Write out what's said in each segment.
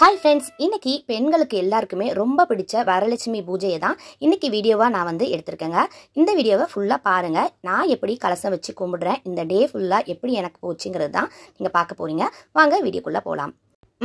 hi friends இன்னைக்கு பெண்களுக்கு எல்லாருக்குமே ரொம்ப பிடிச்ச வரலட்சுமி பூஜையை தான் இன்னைக்கு வீடியோவாக நான் வந்து எடுத்திருக்கேங்க இந்த வீடியோவை ஃபுல்லாக பாருங்கள் நான் எப்படி கலசம் வச்சு கும்பிடுறேன் இந்த டே ஃபுல்லாக எப்படி எனக்கு போச்சுங்கிறது தான் நீங்கள் பார்க்க போகிறீங்க வாங்க வீடியோக்குள்ளே போகலாம்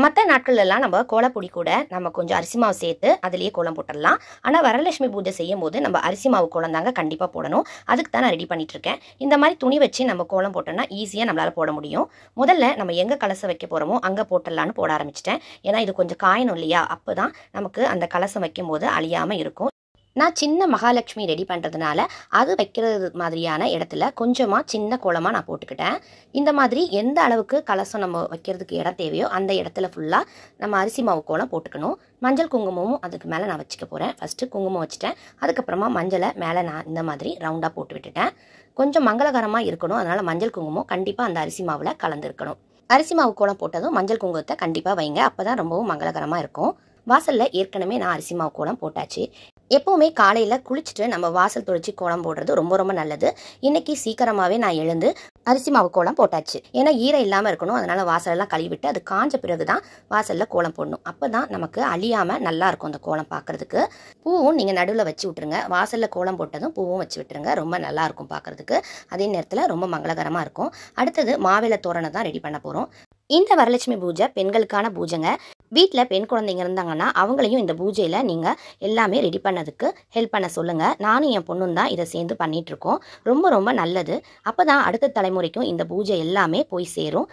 மற்ற நாட்கள்லாம் நம்ம கோலப்பொடி கூட நம்ம கொஞ்சம் அரிசி மாவு சேர்த்து அதுலேயே கோலம் போட்டுடலாம் ஆனால் வரலட்சுமி பூஜை செய்யும் போது நம்ம அரிசி மாவு கோலம் தாங்க கண்டிப்பாக போடணும் அதுக்கு தான் நான் ரெடி பண்ணிட்டு இருக்கேன் இந்த மாதிரி துணி வச்சு நம்ம கோலம் போட்டோம்னா ஈஸியாக நம்மளால் போட முடியும் முதல்ல நம்ம எங்கே கலசம் வைக்க போகிறோமோ அங்கே போட்டுடலான்னு போட ஆரம்பிச்சிட்டேன் ஏன்னா இது கொஞ்சம் காயணும் இல்லையா அப்போ தான் நமக்கு அந்த கலசம் வைக்கும் போது அழியாமல் இருக்கும் நான் சின்ன மகாலட்சுமி ரெடி பண்ணுறதுனால அது வைக்கிறது மாதிரியான இடத்துல கொஞ்சமாக சின்ன கோலமாக நான் போட்டுக்கிட்டேன் இந்த மாதிரி எந்த அளவுக்கு கலசம் நம்ம வைக்கிறதுக்கு இடம் தேவையோ அந்த இடத்துல ஃபுல்லாக நம்ம அரிசி மாவு கோலம் போட்டுக்கணும் மஞ்சள் குங்குமமும் அதுக்கு மேலே நான் வச்சுக்க போகிறேன் ஃபஸ்ட்டு குங்குமம் வச்சுட்டேன் அதுக்கப்புறமா மஞ்சளை மேலே நான் இந்த மாதிரி ரவுண்டாக போட்டு விட்டுட்டேன் கொஞ்சம் மங்களகரமாக இருக்கணும் அதனால் மஞ்சள் குங்குமம் கண்டிப்பாக அந்த அரிசி மாவில் கலந்துருக்கணும் அரிசி மாவு கோலம் போட்டதும் மஞ்சள் குங்குமத்தை கண்டிப்பாக வைங்க அப்போ தான் ரொம்பவும் மங்களகரமாக இருக்கும் வாசலில் ஏற்கனவே நான் அரிசி மாவு கோலம் போட்டாச்சு எப்போவுமே காலையில் குளிச்சுட்டு நம்ம வாசல் தொழிச்சு கோலம் போடுறது ரொம்ப ரொம்ப நல்லது இன்றைக்கி சீக்கிரமாகவே நான் எழுந்து அரிசி மாவு கோலம் போட்டாச்சு ஏன்னா ஈரம் இல்லாமல் இருக்கணும் அதனால் வாசலெல்லாம் கழுவிட்டு அது காஞ்ச பிறகு தான் வாசலில் கோலம் போடணும் அப்போ தான் நமக்கு அழியாமல் நல்லா இருக்கும் அந்த கோலம் பார்க்குறதுக்கு பூவும் நீங்கள் நடுவில் வச்சு விட்டுருங்க வாசலில் கோலம் போட்டதும் பூவும் வச்சு விட்டுருங்க ரொம்ப நல்லா இருக்கும் பார்க்குறதுக்கு அதே நேரத்தில் ரொம்ப மங்களகரமாக இருக்கும் அடுத்தது மாவிலை தோரணை தான் ரெடி பண்ண போகிறோம் இந்த வரலட்சுமி பூஜை பெண்களுக்கான பூஜைங்க வீட்டில் பெண் குழந்தைங்க இருந்தாங்கன்னா அவங்களையும் இந்த பூஜையில் நீங்கள் எல்லாமே ரெடி பண்ணதுக்கு ஹெல்ப் பண்ண சொல்லுங்கள் நானும் என் பொண்ணும் தான் இதை சேர்ந்து பண்ணிகிட்ருக்கோம் ரொம்ப ரொம்ப நல்லது அப்போ தான் அடுத்த தலைமுறைக்கும் இந்த பூஜை எல்லாமே போய் சேரும்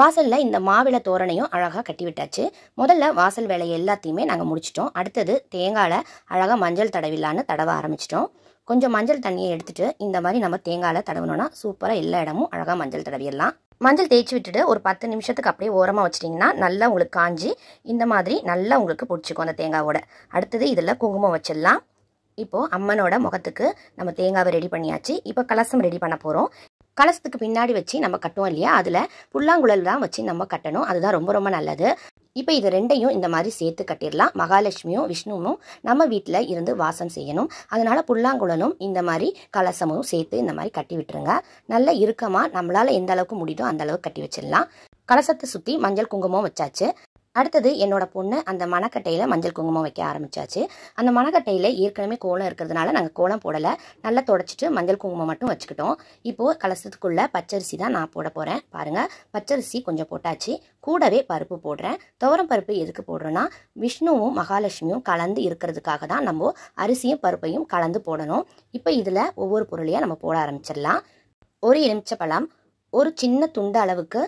வாசலில் இந்த மாவிளை தோரணையும் அழகாக கட்டி விட்டாச்சு முதல்ல வாசல் வேலையை எல்லாத்தையுமே நாங்கள் முடிச்சிட்டோம் அடுத்தது தேங்காயில் அழகாக மஞ்சள் தடவிலான்னு தடவ ஆரம்பிச்சிட்டோம் கொஞ்சம் மஞ்சள் தண்ணியை எடுத்துட்டு இந்த மாதிரி நம்ம தேங்காயில் தடவினோன்னா சூப்பராக எல்லா இடமும் அழகாக மஞ்சள் தடவிடலாம் மஞ்சள் தேய்ச்சி விட்டுட்டு ஒரு பத்து நிமிஷத்துக்கு அப்படியே ஓரமாக வச்சிட்டிங்கன்னா நல்லா உங்களுக்கு காஞ்சி இந்த மாதிரி நல்லா உங்களுக்கு பிடிச்சிக்கும் அந்த தேங்காவோட அடுத்தது இதில் குங்குமம் வச்சிடலாம் இப்போது அம்மனோட முகத்துக்கு நம்ம தேங்காவை ரெடி பண்ணியாச்சு இப்போ கலசம் ரெடி பண்ண போகிறோம் கலசத்துக்கு பின்னாடி வச்சு நம்ம கட்டுவோம் இல்லையா அதில் புல்லாங்குழல் தான் வச்சு நம்ம கட்டணும் அதுதான் ரொம்ப ரொம்ப நல்லது இப்போ இது ரெண்டையும் இந்த மாதிரி சேர்த்து கட்டிடலாம் மகாலட்சுமியும் விஷ்ணுவும் நம்ம வீட்டில் இருந்து வாசம் செய்யணும் அதனால் புல்லாங்குழலும் இந்த மாதிரி கலசமும் சேர்த்து இந்த மாதிரி கட்டி விட்டுருங்க நல்ல இறுக்கமாக நம்மளால் எந்த அளவுக்கு முடியுதோ அந்த அளவுக்கு கட்டி வச்சிடலாம் கலசத்தை சுற்றி மஞ்சள் குங்குமம் வச்சாச்சு அடுத்தது என்னோட பொண்ணு அந்த மணக்கட்டையில் மஞ்சள் குங்குமம் வைக்க ஆரம்பிச்சாச்சு அந்த மணக்கட்டையில் ஏற்கனவே கோலம் இருக்கிறதுனால நாங்கள் கோலம் போடலை நல்லா தொடச்சிட்டு மஞ்சள் குங்குமம் மட்டும் வச்சுக்கிட்டோம் இப்போது கலசத்துக்குள்ளே பச்சரிசி தான் நான் போட போகிறேன் பாருங்கள் பச்சரிசி கொஞ்சம் போட்டாச்சு கூடவே பருப்பு போடுறேன் துவரம் பருப்பு எதுக்கு போடுறோன்னா விஷ்ணுவும் மகாலட்சுமியும் கலந்து இருக்கிறதுக்காக தான் நம்ம அரிசியும் பருப்பையும் கலந்து போடணும் இப்போ இதில் ஒவ்வொரு பொருளையும் நம்ம போட ஆரம்பிச்சிடலாம் ஒரு எலுமிச்சை பழம் ஒரு சின்ன துண்டு அளவுக்கு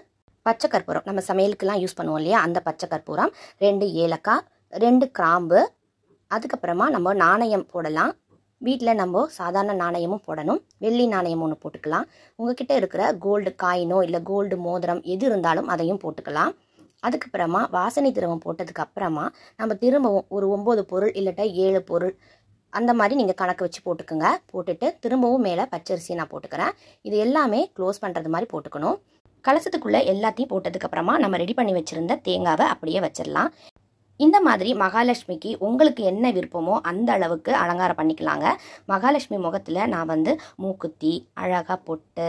பச்சை கற்பூரம் நம்ம சமையலுக்கெல்லாம் யூஸ் பண்ணுவோம் இல்லையா அந்த பச்சை கற்பூரம் ரெண்டு ஏலக்காய் ரெண்டு கிராம்பு அதுக்கப்புறமா நம்ம நாணயம் போடலாம் வீட்டில் நம்ம சாதாரண நாணயமும் போடணும் வெள்ளி நாணயம் ஒன்று போட்டுக்கலாம் உங்ககிட்ட இருக்கிற கோல்டு காயினோ இல்லை கோல்டு மோதிரம் எது இருந்தாலும் அதையும் போட்டுக்கலாம் அதுக்கப்புறமா வாசனை திரவம் போட்டதுக்கு அப்புறமா நம்ம திரும்பவும் ஒரு ஒம்பது பொருள் இல்லாட்டா ஏழு பொருள் அந்த மாதிரி நீங்கள் கணக்கு வச்சு போட்டுக்கோங்க போட்டுட்டு திரும்பவும் மேலே பச்சரிசியை நான் போட்டுக்கிறேன் இது எல்லாமே க்ளோஸ் பண்ணுறது மாதிரி போட்டுக்கணும் கலசத்துக்குள்ளே எல்லாத்தையும் போட்டதுக்கப்புறமா நம்ம ரெடி பண்ணி வச்சுருந்த தேங்காவை அப்படியே வச்சிடலாம் இந்த மாதிரி மகாலட்சுமிக்கு உங்களுக்கு என்ன விருப்பமோ அந்த அளவுக்கு அலங்காரம் பண்ணிக்கலாங்க மகாலட்சுமி முகத்தில் நான் வந்து மூக்குத்தி அழகாக பொட்டு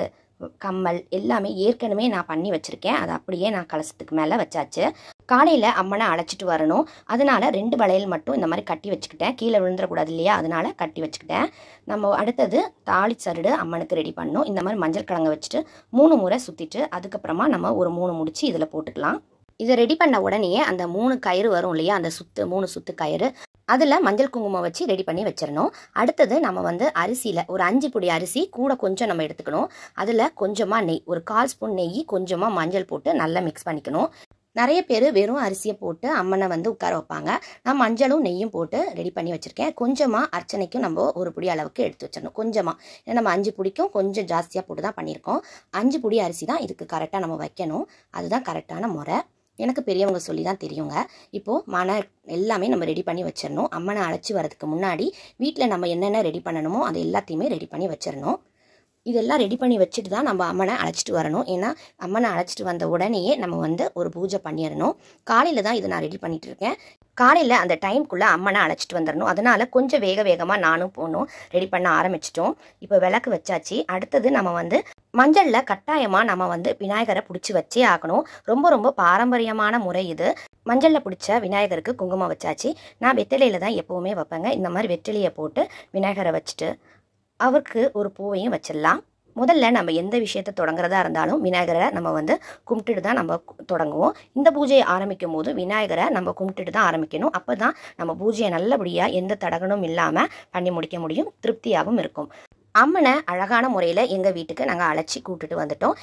கம்மல் எல்லாமே ஏற்கனவே நான் பண்ணி வச்சுருக்கேன் அது அப்படியே நான் கலசத்துக்கு மேலே வச்சாச்சு காலையில் அம்மனை அழைச்சிட்டு வரணும் அதனால் ரெண்டு வளையல் மட்டும் இந்த மாதிரி கட்டி வச்சுக்கிட்டேன் கீழே விழுந்துடக்கூடாது இல்லையா அதனால் கட்டி வச்சுக்கிட்டேன் நம்ம அடுத்தது தாலி சருடு அம்மனுக்கு ரெடி பண்ணணும் இந்த மாதிரி மஞ்சள் கிழங்க வச்சுட்டு மூணு முறை சுற்றிட்டு அதுக்கப்புறமா நம்ம ஒரு மூணு முடிச்சு இதில் போட்டுக்கலாம் இதை ரெடி பண்ண உடனேயே அந்த மூணு கயிறு வரும் இல்லையா அந்த சுத்து மூணு சுத்து கயிறு அதில் மஞ்சள் குங்குமம் வச்சு ரெடி பண்ணி வச்சிடணும் அடுத்தது நம்ம வந்து அரிசியில் ஒரு அஞ்சு பொடி அரிசி கூட கொஞ்சம் நம்ம எடுத்துக்கணும் அதில் கொஞ்சமாக நெய் ஒரு கால் ஸ்பூன் நெய் கொஞ்சமாக மஞ்சள் போட்டு நல்லா மிக்ஸ் பண்ணிக்கணும் நிறைய பேர் வெறும் அரிசியை போட்டு அம்மனை வந்து உட்கார வைப்பாங்க நான் மஞ்சளும் நெய்யும் போட்டு ரெடி பண்ணி வச்சுருக்கேன் கொஞ்சமாக அர்ச்சனைக்கும் நம்ம ஒரு புடி அளவுக்கு எடுத்து வச்சிடணும் கொஞ்சமாக ஏன்னா நம்ம அஞ்சு புடிக்கும் கொஞ்சம் ஜாஸ்தியாக போட்டு தான் பண்ணியிருக்கோம் அஞ்சு புடி அரிசி தான் இதுக்கு கரெக்டாக நம்ம வைக்கணும் அதுதான் கரெக்டான முறை எனக்கு பெரியவங்க சொல்லி தான் தெரியுங்க இப்போது மன எல்லாமே நம்ம ரெடி பண்ணி வச்சிடணும் அம்மனை அழைச்சி வரதுக்கு முன்னாடி வீட்டில் நம்ம என்னென்ன ரெடி பண்ணணுமோ அது எல்லாத்தையுமே ரெடி பண்ணி வச்சிடணும் இதெல்லாம் ரெடி பண்ணி வச்சுட்டு தான் நம்ம அம்மனை அழைச்சிட்டு வரணும் ஏன்னா அம்மனை அழைச்சிட்டு வந்த உடனேயே நம்ம வந்து ஒரு பூஜை பண்ணிடணும் காலையில் தான் இதை நான் ரெடி பண்ணிகிட்டு இருக்கேன் காலையில் அந்த டைம்குள்ளே அம்மனை அழைச்சிட்டு வந்துடணும் அதனால் கொஞ்சம் வேக வேகமாக நானும் போகணும் ரெடி பண்ண ஆரம்பிச்சிட்டோம் இப்போ விளக்கு வச்சாச்சு அடுத்தது நம்ம வந்து மஞ்சளில் கட்டாயமாக நம்ம வந்து விநாயகரை பிடிச்சி வச்சே ஆகணும் ரொம்ப ரொம்ப பாரம்பரியமான முறை இது மஞ்சளில் பிடிச்ச விநாயகருக்கு குங்குமம் வச்சாச்சு நான் வெற்றிலையில் தான் எப்போவுமே வைப்பேங்க இந்த மாதிரி வெற்றிலையை போட்டு விநாயகரை வச்சுட்டு அவருக்கு ஒரு பூவையும் வச்சிடலாம் முதல்ல நம்ம எந்த விஷயத்தை தொடங்குறதா இருந்தாலும் விநாயகரை நம்ம வந்து கும்பிட்டுட்டு தான் நம்ம தொடங்குவோம் இந்த பூஜையை ஆரம்பிக்கும் போது விநாயகரை நம்ம கும்பிட்டுட்டு தான் ஆரம்பிக்கணும் அப்போ தான் நம்ம பூஜையை நல்லபடியாக எந்த தடகனும் இல்லாமல் பண்ணி முடிக்க முடியும் திருப்தியாகவும் இருக்கும் அம்மனை அழகான முறையில் எங்கள் வீட்டுக்கு நாங்கள் அழைச்சி கூப்பிட்டுட்டு வந்துட்டோம்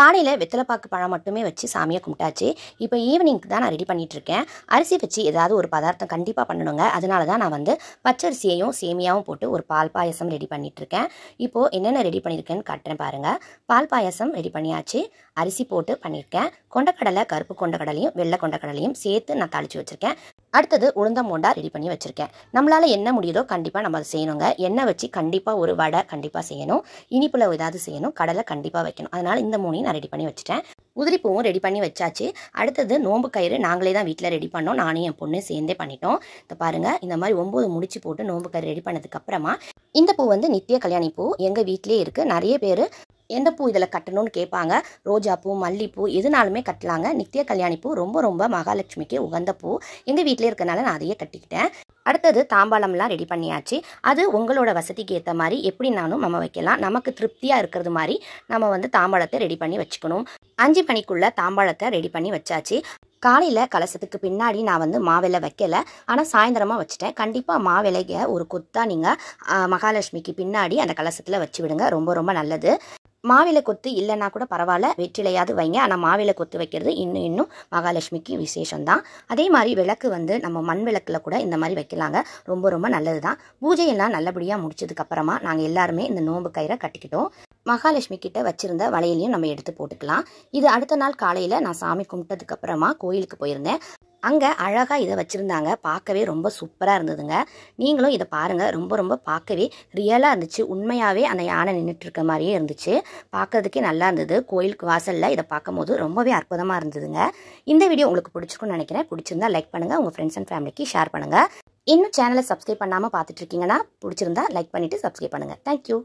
காலையில் வெத்தலைப்பாக்கு பழம் மட்டுமே வச்சு சாமியை கும்பிட்டாச்சு இப்போ ஈவினிங்க்கு தான் நான் ரெடி பண்ணிகிட்ருக்கேன் அரிசி வச்சு ஏதாவது ஒரு பதார்த்தம் கண்டிப்பாக பண்ணணுங்க அதனால தான் நான் வந்து பச்சரிசியையும் சேமியாவும் போட்டு ஒரு பால் பாயசம் ரெடி பண்ணிகிட்ருக்கேன் இப்போது என்னென்ன ரெடி பண்ணியிருக்கேன்னு காட்டுறேன் பாருங்கள் பால் பாயசம் ரெடி பண்ணியாச்சு அரிசி போட்டு பண்ணியிருக்கேன் கொண்டக்கடலை கருப்பு கொண்டக்கடலையும் வெள்ளை கொண்டக்கடலையும் சேர்த்து நான் தாளித்து வச்சுருக்கேன் அடுத்தது உளுந்தம் போண்டா ரெடி பண்ணி வச்சுருக்கேன் நம்மளால் என்ன முடியுதோ கண்டிப்பாக நம்ம அதை செய்யணுங்க எண்ணெய் வச்சு கண்டிப்பாக ஒரு வடை கண்டிப்பாக செய்யணும் இனிப்பில் ஏதாவது செய்யணும் கடலை கண்டிப்பாக வைக்கணும் அதனால் இந்த மூணையும் நான் ரெடி பண்ணி வச்சுட்டேன் உதிரிப்பூவும் ரெடி பண்ணி வச்சாச்சு அடுத்தது நோம்பு கயிறு நாங்களே தான் வீட்டில் ரெடி பண்ணோம் நானும் என் பொண்ணு சேர்ந்தே பண்ணிட்டோம் இப்போ பாருங்கள் இந்த மாதிரி ஒம்பது முடிச்சு போட்டு நோம்பு கயிறு ரெடி பண்ணதுக்கப்புறமா இந்த பூ வந்து நித்திய கல்யாணி பூ எங்கள் வீட்லேயே இருக்குது நிறைய பேர் எந்த பூ இதில் கட்டணும்னு கேட்பாங்க ரோஜாப்பூ மல்லிப்பூ எதுனாலுமே கட்டலாங்க நித்திய கல்யாணி பூ ரொம்ப ரொம்ப மகாலட்சுமிக்கு உகந்த பூ எங்கள் வீட்டிலே இருக்கனால நான் அதையே கட்டிக்கிட்டேன் அடுத்தது தாம்பாளம்லாம் ரெடி பண்ணியாச்சு அது உங்களோட வசதிக்கு ஏற்ற மாதிரி எப்படி நானும் நம்ம வைக்கலாம் நமக்கு திருப்தியாக இருக்கிறது மாதிரி நம்ம வந்து தாம்பாளத்தை ரெடி பண்ணி வச்சுக்கணும் அஞ்சு மணிக்குள்ளே தாம்பாளத்தை ரெடி பண்ணி வச்சாச்சு காலையில் கலசத்துக்கு பின்னாடி நான் வந்து மாவிலை வைக்கலை ஆனால் சாயந்தரமாக வச்சுட்டேன் கண்டிப்பாக மாவிலையை ஒரு கொத்தாக நீங்கள் மகாலட்சுமிக்கு பின்னாடி அந்த கலசத்தில் வச்சு விடுங்க ரொம்ப ரொம்ப நல்லது மாவிலை கொத்து இல்லைனா கூட பரவாயில்ல வெற்றிலையாவது வைங்க ஆனால் மாவிலை கொத்து வைக்கிறது இன்னும் இன்னும் மகாலட்சுமிக்கு விசேஷம் தான் அதே மாதிரி விளக்கு வந்து நம்ம மண் விளக்கில் கூட இந்த மாதிரி வைக்கலாங்க ரொம்ப ரொம்ப நல்லது தான் பூஜையெல்லாம் நல்லபடியாக முடிச்சதுக்கப்புறமா நாங்கள் எல்லாருமே இந்த நோம்பு கயிறை கட்டிக்கிட்டோம் மகாலட்சுமி கிட்ட வச்சிருந்த வளையலையும் நம்ம எடுத்து போட்டுக்கலாம் இது அடுத்த நாள் காலையில் நான் சாமி கும்பிட்டதுக்கப்புறமா கோயிலுக்கு போயிருந்தேன் அங்கே அழகாக இதை வச்சுருந்தாங்க பார்க்கவே ரொம்ப சூப்பராக இருந்ததுங்க நீங்களும் இதை பாருங்கள் ரொம்ப ரொம்ப பார்க்கவே ரியலாக இருந்துச்சு உண்மையாகவே அந்த யானை இருக்க மாதிரியே இருந்துச்சு பார்க்கறதுக்கே நல்லா இருந்தது கோயிலுக்கு வாசலில் இதை பார்க்கும்போது ரொம்பவே அற்புதமாக இருந்ததுங்க இந்த வீடியோ உங்களுக்கு பிடிச்சிருக்கும்னு நினைக்கிறேன் பிடிச்சிருந்தா லைக் பண்ணுங்கள் உங்கள் ஃப்ரெண்ட்ஸ் அண்ட் ஃபேமிலிக்கு ஷேர் பண்ணுங்கள் இன்னும் சேனலை சப்ஸ்கிரைப் பண்ணாமல் பார்த்துட்ருக்கீங்கன்னா பிடிச்சிருந்தா லைக் பண்ணிவிட்டு சப்ஸ்கிரைப் பண்ணுங்கள் தேங்க்யூ